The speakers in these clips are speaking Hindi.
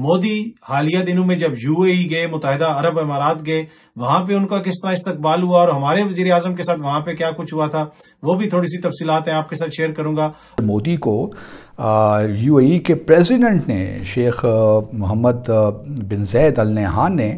मोदी हालिया दिनों में जब यूएई गए मुतहदा अरब अमारात गए वहां पे उनका किस तरह इस्तकबाल हुआ और हमारे वजीर आजम के साथ वहां पे क्या कुछ हुआ था वो भी थोड़ी सी तफसीलात हैं आपके साथ शेयर करूंगा मोदी को यूएई के प्रेसिडेंट ने शेख मोहम्मद बिन जैद अल नेहान ने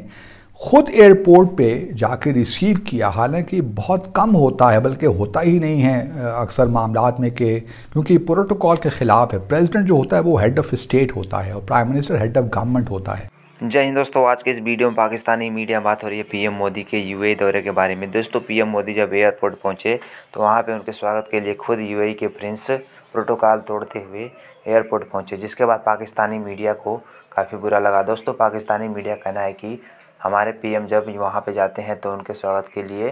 खुद एयरपोर्ट पे जाके रिसीव किया हालांकि बहुत कम होता है बल्कि होता ही नहीं है अक्सर मामला में के क्योंकि प्रोटोकॉल के ख़िलाफ़ है प्रेसिडेंट जो होता है वो हेड ऑफ़ स्टेट होता है और prime minister head of government होता है जय हिंद दोस्तों आज के इस वीडियो में पाकिस्तानी मीडिया बात हो रही है पीएम मोदी के यूएई दौरे के बारे में दोस्तों पीएम मोदी जब एयरपोर्ट पहुंचे तो वहां पे उनके स्वागत के लिए खुद यूएई के प्रिंस प्रोटोकॉल तोड़ते हुए एयरपोर्ट पहुंचे जिसके बाद पाकिस्तानी मीडिया को काफ़ी बुरा लगा दोस्तों पाकिस्तानी मीडिया कहना है कि हमारे पीएम जब वहाँ पे जाते हैं तो उनके स्वागत के लिए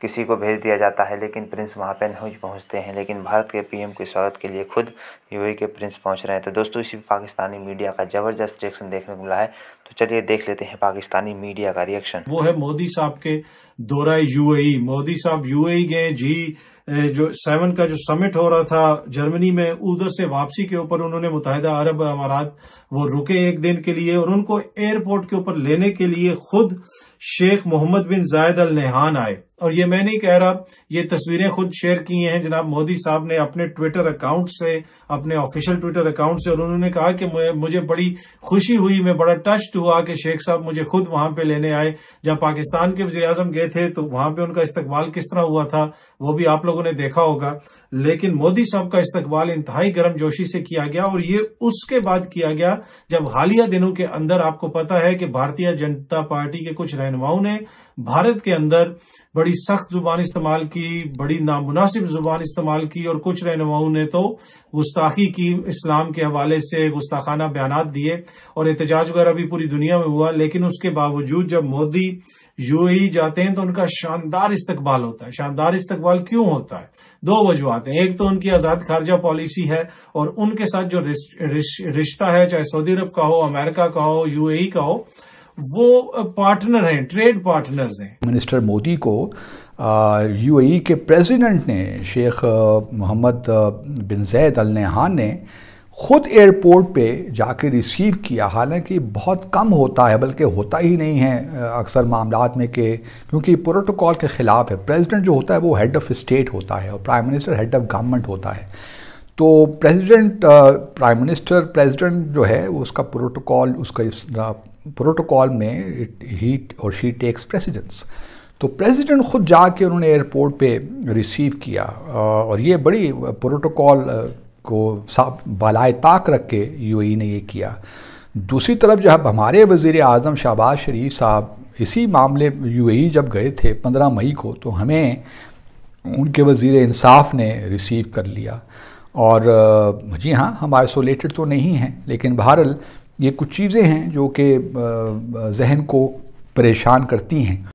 किसी को भेज दिया जाता है लेकिन प्रिंस वहाँ पे नहीं पहुँचते हैं लेकिन भारत के पीएम के स्वागत के लिए खुद यू के प्रिंस पहुँच रहे हैं तो दोस्तों इसी पाकिस्तानी मीडिया का ज़बरदस्त रिएक्शन देखने को मिला है तो चलिए देख लेते हैं पाकिस्तानी मीडिया का रिएक्शन वो है मोदी साहब के दौरा यू मोदी साहब यू गए जी जो सेवन का जो समिट हो रहा था जर्मनी में उधर से वापसी के ऊपर उन्होंने मुतहदा अरब अमारात वो रुके एक दिन के लिए और उनको एयरपोर्ट के ऊपर लेने के लिए खुद शेख मोहम्मद बिन जायद अल नेहान आए और ये मैं नहीं कह रहा ये तस्वीरें खुद शेयर की हैं जनाब मोदी साहब ने अपने ट्विटर अकाउंट से अपने ऑफिशियल ट्विटर अकाउंट से और उन्होंने कहा कि मुझे बड़ी खुशी हुई मैं बड़ा टच्ड हुआ कि शेख साहब मुझे खुद वहां पे लेने आए जब पाकिस्तान के वजी गए थे तो वहां पे उनका इस्तेमाल किस तरह हुआ था वो भी आप लोगों ने देखा होगा लेकिन मोदी साहब का इस्तकबाल इंतहाई गर्म जोशी से किया गया और ये उसके बाद किया गया जब हालिया दिनों के अंदर आपको पता है कि भारतीय जनता पार्टी के कुछ रहनुमाओं ने भारत के अंदर बड़ी सख्त जुबान इस्तेमाल की बड़ी नामुनासिब जुबान इस्तेमाल की और कुछ रहनुमाओं ने तो गुस्ताखी की इस्लाम के हवाले से गुस्ताखाना बयान दिए और एहतजाज वगैरह भी पूरी दुनिया में हुआ लेकिन उसके बावजूद जब मोदी यूएई जाते हैं तो उनका शानदार इस्तकबाल होता है शानदार इस्तकबाल क्यों होता है दो वजूहत हैं एक तो उनकी आज़ाद खारजा पॉलिसी है और उनके साथ जो रिश्ता है चाहे सऊदी अरब का हो अमेरिका का हो यूएई का हो वो पार्टनर हैं ट्रेड पार्टनर्स हैं मिनिस्टर मोदी को यूएई के प्रेसिडेंट ने शेख मोहम्मद बिन जैद अल नेहान ने खुद एयरपोर्ट पे जाके रिसीव किया हालांकि बहुत कम होता है बल्कि होता ही नहीं है अक्सर मामला में के क्योंकि प्रोटोकॉल के ख़िलाफ़ है प्रेसिडेंट जो होता है वो हेड ऑफ़ स्टेट होता है और prime minister head of government होता है तो प्रेसिडेंट प्राइम मिनिस्टर प्रेसिडेंट जो है उसका प्रोटोकॉल उसका प्रोटोकॉल में हीट और शी टेक्स प्रेसिडेंस तो प्रेसिडेंट खुद जाके उन्होंने एयरपोर्ट पे रिसीव किया और ये बड़ी प्रोटोकॉल को साफ बलाए ताक रख के यूएई e ने ये किया दूसरी तरफ जब हमारे वज़ी अजम शहबाज शरीफ साहब इसी मामले ए e जब गए थे पंद्रह मई को तो हमें उनके वज़ी इंसाफ ने रिसीव कर लिया और जी हाँ हम आइसोलेटेड तो नहीं हैं लेकिन बहरल ये कुछ चीज़ें हैं जो कि जहन को परेशान करती हैं